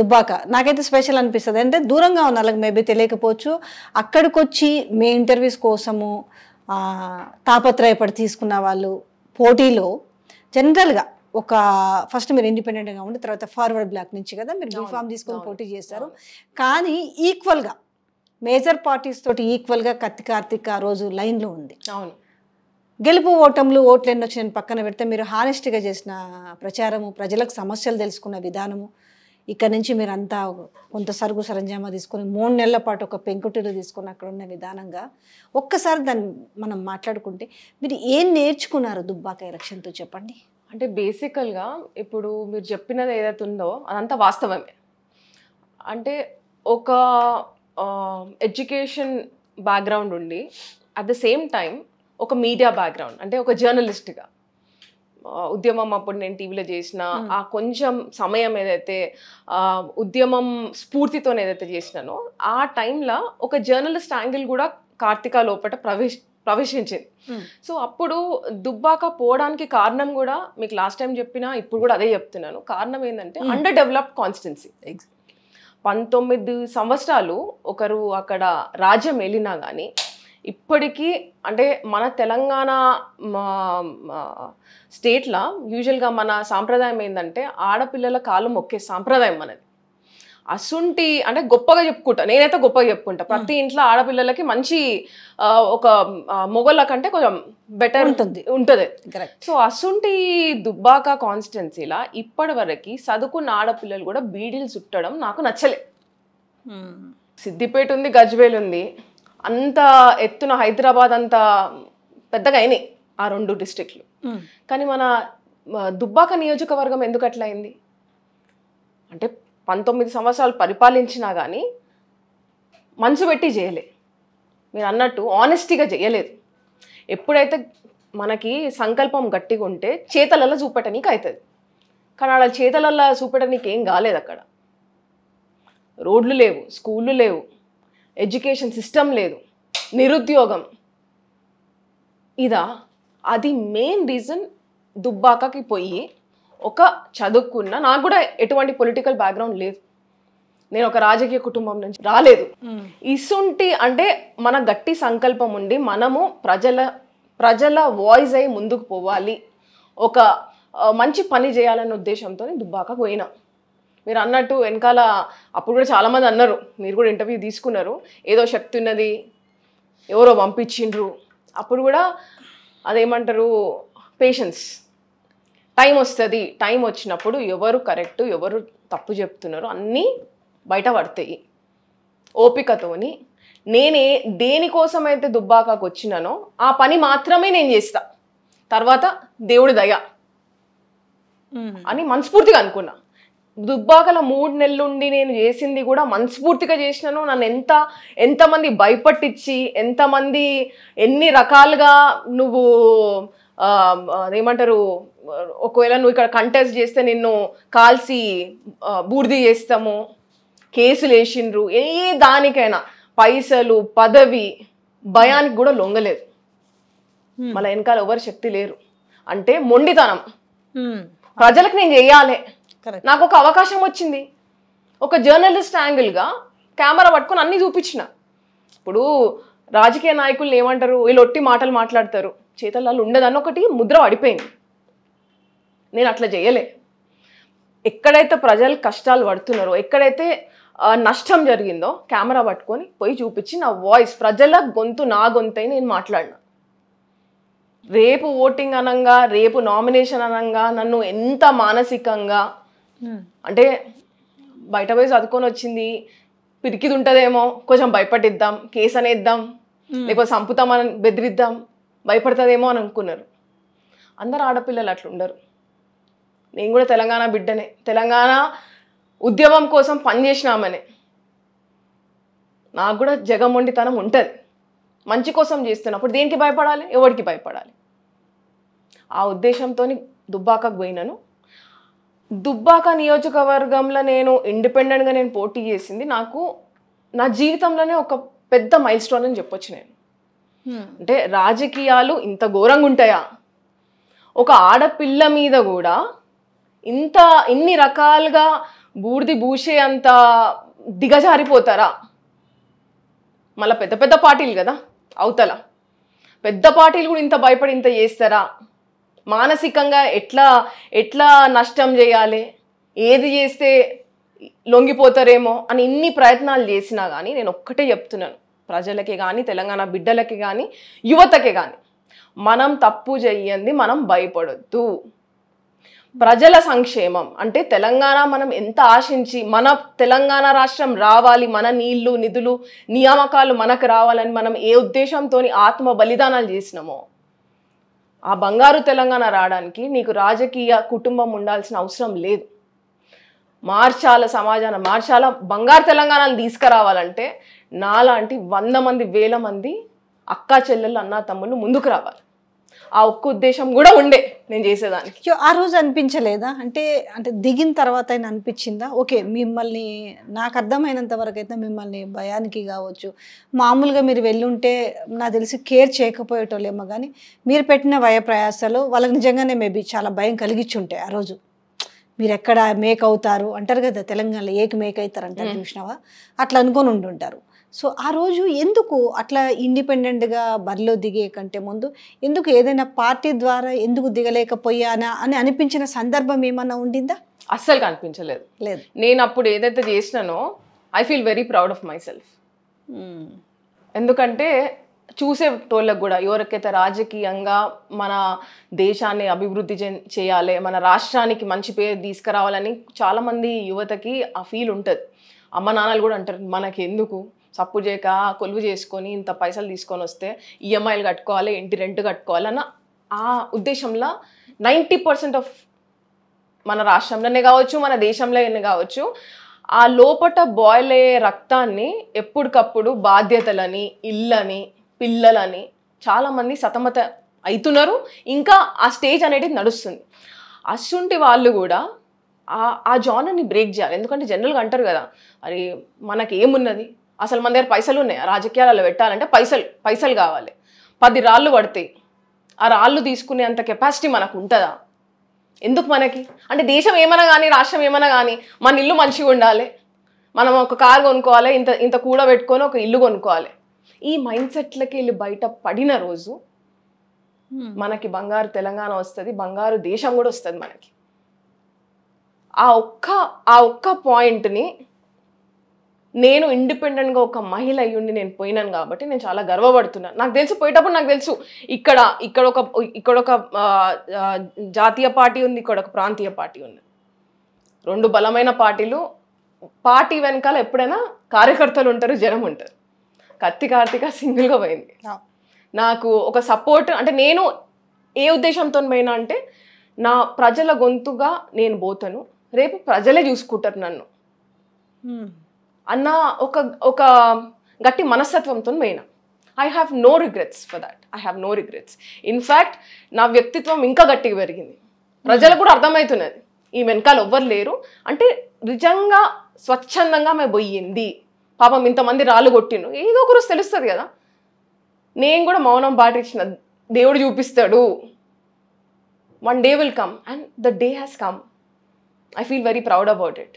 దుబ్బాక నాకైతే స్పెషల్ అనిపిస్తుంది అంటే దూరంగా ఉన్న వాళ్ళకి మేబీ తెలియకపోవచ్చు అక్కడికి వచ్చి మీ ఇంటర్వ్యూస్ కోసము తాపత్రయపడి తీసుకున్న వాళ్ళు పోటీలో జనరల్గా ఒక ఫస్ట్ మీరు ఇండిపెండెంట్గా ఉండి తర్వాత ఫార్వర్డ్ బ్లాక్ నుంచి కదా మీరు బీఫామ్ తీసుకొని పోటీ చేస్తారు కానీ ఈక్వల్గా మేజర్ పార్టీస్ తోటి ఈక్వల్గా కత్తి కార్తిక్ ఆ రోజు లైన్లో ఉంది అవును గెలుపు ఓటములు ఓట్లు వచ్చి నేను పక్కన పెడితే మీరు హానెస్ట్గా చేసిన ప్రచారము ప్రజలకు సమస్యలు తెలుసుకున్న విధానము ఇక్కడ నుంచి మీరు అంతా కొంత సరుగు సరంజామా తీసుకొని మూడు నెలల పాటు ఒక పెంకుటూరు తీసుకొని అక్కడ ఉన్న విధానంగా ఒక్కసారి దాన్ని మనం మాట్లాడుకుంటే మీరు ఏం నేర్చుకున్నారు దుబ్బాకాయ ఎలక్షన్తో చెప్పండి అంటే బేసికల్గా ఇప్పుడు మీరు చెప్పినది ఏదైతే ఉందో అదంతా వాస్తవమే అంటే ఒక ఎడ్యుకేషన్ బ్యాక్గ్రౌండ్ ఉండి అట్ ద సేమ్ టైం ఒక మీడియా బ్యాక్గ్రౌండ్ అంటే ఒక జర్నలిస్ట్గా ఉద్యమం అప్పుడు నేను టీవీలో చేసిన ఆ కొంచెం సమయం ఏదైతే ఉద్యమం స్ఫూర్తితో ఏదైతే చేసినానో ఆ టైంలో ఒక జర్నలిస్ట్ యాంగిల్ కూడా కార్తిక లోపల ప్రవేశ ప్రవేశించింది సో అప్పుడు దుబ్బాక పోవడానికి కారణం కూడా మీకు లాస్ట్ టైం చెప్పిన ఇప్పుడు కూడా అదే చెప్తున్నాను కారణం ఏంటంటే అండర్ డెవలప్డ్ కాన్స్టిట్యున్సీ పంతొమ్మిది సంవత్సరాలు ఒకరు అక్కడ రాజ్యం వెళ్ళినా కానీ ఇప్పటికీ అంటే మన తెలంగాణ స్టేట్లో యూజువల్గా మన సాంప్రదాయం ఏంటంటే ఆడపిల్లల కాలు మొక్కే సాంప్రదాయం మనది అసుంటి అంటే గొప్పగా చెప్పుకుంటా నేనైతే గొప్పగా చెప్పుకుంటా ప్రతి ఇంట్లో ఆడపిల్లలకి మంచి ఒక మొగల కంటే కొంచెం బెటర్ ఉంటుంది ఉంటుంది సో అసుంటి దుబ్బాక కాన్స్టిట్యున్సీలా ఇప్పటి వరకు చదువుకున్న ఆడపిల్లలు కూడా బీడీలు చుట్టడం నాకు నచ్చలే సిద్దిపేట ఉంది గజ్వేల్ ఉంది అంత ఎత్తున హైదరాబాద్ అంత పెద్దగా అయినాయి ఆ రెండు డిస్ట్రిక్ట్లు కానీ మన దుబ్బాక నియోజకవర్గం ఎందుకు అట్లా అయింది అంటే పంతొమ్మిది సంవత్సరాలు పరిపాలించినా కానీ మనసు పెట్టి చేయలే మీరు అన్నట్టు ఆనెస్టీగా చేయలేదు ఎప్పుడైతే మనకి సంకల్పం గట్టిగా ఉంటే చేతలలో చూపెట్టనీకి అవుతుంది కానీ వాళ్ళ చేతలల్లా చూపెట్టనీకి ఏం కాలేదు అక్కడ రోడ్లు లేవు స్కూళ్ళు లేవు ఎడ్యుకేషన్ సిస్టమ్ లేదు నిరుద్యోగం ఇదా అది మెయిన్ రీజన్ దుబ్బాకకి పోయి ఒక చదువుకున్న నాకు కూడా ఎటువంటి పొలిటికల్ బ్యాక్గ్రౌండ్ లేదు నేను ఒక రాజకీయ కుటుంబం నుంచి రాలేదు ఇసుంటి అంటే మన గట్టి సంకల్పం ఉండి మనము ప్రజల ప్రజల వాయిస్ అయి ముందుకు పోవాలి ఒక మంచి పని చేయాలనే ఉద్దేశంతో దుబ్బాక పోయినా మీరు అన్నట్టు వెనకాల అప్పుడు కూడా చాలామంది అన్నారు మీరు కూడా ఇంటర్వ్యూ తీసుకున్నారు ఏదో శక్తి ఉన్నది ఎవరో పంపించిండ్రు అప్పుడు కూడా అదేమంటారు పేషెన్స్ టైం వస్తుంది టైం వచ్చినప్పుడు ఎవరు కరెక్ట్ ఎవరు తప్పు చెప్తున్నారు అన్నీ బయట పడతాయి ఓపికతోని నేనే దేనికోసమైతే దుబ్బాకాకు వచ్చినానో ఆ పని మాత్రమే నేను చేస్తా తర్వాత దేవుడి దయ అని మనస్ఫూర్తిగా అనుకున్నా దుబ్బాకల మూడు నెలలుండి నేను చేసింది కూడా మనస్ఫూర్తిగా చేసినాను నన్ను ఎంత ఎంతమంది భయపట్టించి ఎంతమంది ఎన్ని రకాలుగా నువ్వు ఏమంటారు ఒకవేళ నువ్వు ఇక్కడ కంటెస్ట్ చేస్తే నిన్ను కాల్సి బూర్ది చేస్తాము కేసులు వేసిండ్రు ఏ దానికైనా పైసలు పదవి భయానికి కూడా లొంగలేదు మళ్ళీ వెనకాల ఎవరు శక్తి లేరు అంటే మొండితనం ప్రజలకు నేను చేయాలి నాకు ఒక అవకాశం వచ్చింది ఒక జర్నలిస్ట్ యాంగిల్గా కెమెరా పట్టుకొని అన్నీ చూపించిన ఇప్పుడు రాజకీయ నాయకులు ఏమంటారు వీళ్ళు ఒట్టి మాటలు మాట్లాడతారు చేతల్లో ఉండదని ఒకటి ముద్ర పడిపోయింది నేను అట్లా చేయలే ఎక్కడైతే ప్రజలు కష్టాలు పడుతున్నారో ఎక్కడైతే నష్టం జరిగిందో కెమెరా పట్టుకొని పోయి చూపించి నా వాయిస్ ప్రజల గొంతు నా గొంతు నేను మాట్లాడినా రేపు ఓటింగ్ అనంగా రేపు నామినేషన్ అనంగా నన్ను ఎంత మానసికంగా Hmm. అంటే బయట పోయి చదువుకొని వచ్చింది పిరికిది ఉంటుందేమో కొంచెం భయపట్టిద్దాం కేసు అనేద్దాం hmm. లేకపోతే చంపుతామని బెదిరిద్దాం భయపడుతుందేమో అని అనుకున్నారు అందరు ఆడపిల్లలు అట్లా ఉండరు నేను కూడా తెలంగాణ బిడ్డనే తెలంగాణ ఉద్యమం కోసం పనిచేసినామనే నాకు కూడా జగం వండితనం ఉంటుంది మంచి కోసం చేస్తున్నప్పుడు అప్పుడు దేనికి భయపడాలి ఎవరికి భయపడాలి ఆ ఉద్దేశంతో దుబ్బాకకు పోయినాను దుబ్బాక నియోజకవర్గంలో నేను ఇండిపెండెంట్గా నేను పోటీ చేసింది నాకు నా జీవితంలోనే ఒక పెద్ద మైల్ స్టోన్ అని చెప్పొచ్చు నేను అంటే రాజకీయాలు ఇంత ఘోరంగా ఉంటాయా ఒక ఆడపిల్ల మీద కూడా ఇంత ఇన్ని రకాలుగా బూడిది బూసే అంత దిగజారిపోతారా మళ్ళీ పెద్ద పెద్ద పార్టీలు కదా అవతల పెద్ద పార్టీలు కూడా ఇంత భయపడి ఇంత చేస్తారా మానసికంగా ఎట్లా ఎట్లా నష్టం చేయాలి ఏది చేస్తే లొంగిపోతారేమో అని ఇన్ని ప్రయత్నాలు చేసినా కానీ నేను ఒక్కటే చెప్తున్నాను ప్రజలకి కానీ తెలంగాణ బిడ్డలకి కానీ యువతకి కానీ మనం తప్పు చెయ్యంది మనం భయపడొద్దు ప్రజల సంక్షేమం అంటే తెలంగాణ మనం ఎంత ఆశించి మన తెలంగాణ రాష్ట్రం రావాలి మన నీళ్లు నిధులు నియామకాలు మనకు రావాలని మనం ఏ ఉద్దేశంతో ఆత్మ బలిదానాలు చేసినామో ఆ బంగారు తెలంగాణ రావడానికి నీకు రాజకీయ కుటుంబం ఉండాల్సిన అవసరం లేదు మార్చాల సమాజాన్ని మార్చాల బంగారు తెలంగాణను తీసుకురావాలంటే నాలాంటి వంద మంది వేల మంది అక్కా చెల్లెలు అన్న తమ్ముళ్ళు ముందుకు రావాలి ఆ ఒక్క ఉద్దేశం కూడా ఉండే నేను చేసేదానికి ఆ రోజు అనిపించలేదా అంటే అంటే దిగిన తర్వాత అయినా అనిపించిందా ఓకే మిమ్మల్ని నాకు అర్థమైనంత వరకు అయితే మిమ్మల్ని భయానికి కావచ్చు మామూలుగా మీరు వెళ్ళుంటే నాకు తెలిసి కేర్ చేయకపోయేటోళ్ళేమో కానీ మీరు పెట్టిన వయ ప్రయాసాలు వాళ్ళకి నిజంగానే మేబీ చాలా భయం కలిగించుంటాయి ఆ రోజు మీరు ఎక్కడ మేక్ అవుతారు అంటారు కదా తెలంగాణలో ఏకి మేక్ అవుతారు అంటారు చూసినావా అట్లా అనుకొని ఉండుంటారు సో ఆ రోజు ఎందుకు అట్లా ఇండిపెండెంట్గా బరిలో దిగే కంటే ముందు ఎందుకు ఏదైనా పార్టీ ద్వారా ఎందుకు దిగలేకపోయానా అని అనిపించిన సందర్భం ఏమన్నా ఉండిందా అస్సలు కనిపించలేదు లేదు నేను అప్పుడు ఏదైతే చేసినానో I feel very proud of myself ఎందుకంటే చూసేటోళ్ళకు కూడా ఎవరికైతే రాజకీయంగా మన దేశాన్ని అభివృద్ధి చేయాలి మన రాష్ట్రానికి మంచి పేరు తీసుకురావాలని చాలామంది యువతకి ఆ ఫీల్ ఉంటుంది అమ్మ నాన్నలు కూడా అంటారు మనకి ఎందుకు సప్పు చేయక కొలువు చేసుకొని ఇంత పైసలు తీసుకొని వస్తే ఈఎంఐలు కట్టుకోవాలి ఇంటి రెంట్ కట్టుకోవాలి అన్న ఆ ఉద్దేశంలో నైంటీ పర్సెంట్ ఆఫ్ మన రాష్ట్రంలోనే కావచ్చు మన దేశంలోనే కావచ్చు ఆ లోపట బాయిల్ అయ్యే రక్తాన్ని ఎప్పటికప్పుడు బాధ్యతలని ఇల్లని పిల్లలని చాలామంది సతమత అవుతున్నారు ఇంకా ఆ స్టేజ్ అనేది నడుస్తుంది అసుంటి వాళ్ళు కూడా ఆ జానర్ని బ్రేక్ చేయాలి ఎందుకంటే జనరల్గా అంటారు కదా అరే మనకి ఏమున్నది అసలు మన దగ్గర పైసలు ఉన్నాయి రాజకీయాలలో పెట్టాలంటే పైసలు పైసలు కావాలి పది రాళ్ళు పడతాయి ఆ రాళ్ళు తీసుకునే అంత కెపాసిటీ మనకు ఉంటుందా ఎందుకు మనకి అంటే దేశం ఏమైనా కానీ రాష్ట్రం ఏమైనా కానీ మన ఇల్లు మంచిగా ఉండాలి మనం ఒక కారు కొనుక్కోవాలి ఇంత ఇంత పెట్టుకొని ఒక ఇల్లు కొనుక్కోవాలి ఈ మైండ్ సెట్లకి వెళ్ళి బయట పడిన రోజు hmm. మనకి బంగారు తెలంగాణ వస్తుంది బంగారు దేశం కూడా వస్తుంది మనకి ఆ ఒక్క ఆ ఒక్క పాయింట్ని నేను ఇండిపెండెంట్గా ఒక మహిళ అయ్యుండి నేను పోయినాను కాబట్టి నేను చాలా గర్వపడుతున్నాను నాకు తెలుసు పోయేటప్పుడు నాకు తెలుసు ఇక్కడ ఇక్కడ ఒక ఇక్కడ ఒక జాతీయ పార్టీ ఉంది ఇక్కడ ఒక ప్రాంతీయ పార్టీ ఉంది రెండు బలమైన పార్టీలు పార్టీ వెనకాల ఎప్పుడైనా కార్యకర్తలు ఉంటారు జనం ఉంటారు కత్తి కార్తిక సింగిల్గా పోయింది నాకు ఒక సపోర్ట్ అంటే నేను ఏ ఉద్దేశంతో పోయినా అంటే నా ప్రజల గొంతుగా నేను పోతాను రేపు ప్రజలే చూసుకుంటారు నన్ను అన్న ఒక ఒక గట్టి మనస్తత్వంతో పోయినా I have no regrets for that I have no regrets in fact నా వ్యక్తిత్వం ఇంకా గట్టిగా పెరిగింది ప్రజలకు కూడా అర్థమవుతున్నది ఈ వెనకాల ఎవ్వరు లేరు అంటే నిజంగా స్వచ్ఛందంగా మేము పోయింది పాపం ఇంతమంది రాళ్ళు కొట్టిండు ఏదో ఒక రోజు తెలుస్తుంది కదా నేను కూడా మౌనం పాటించిన దేవుడు చూపిస్తాడు one day will come and the day has come I feel very proud about it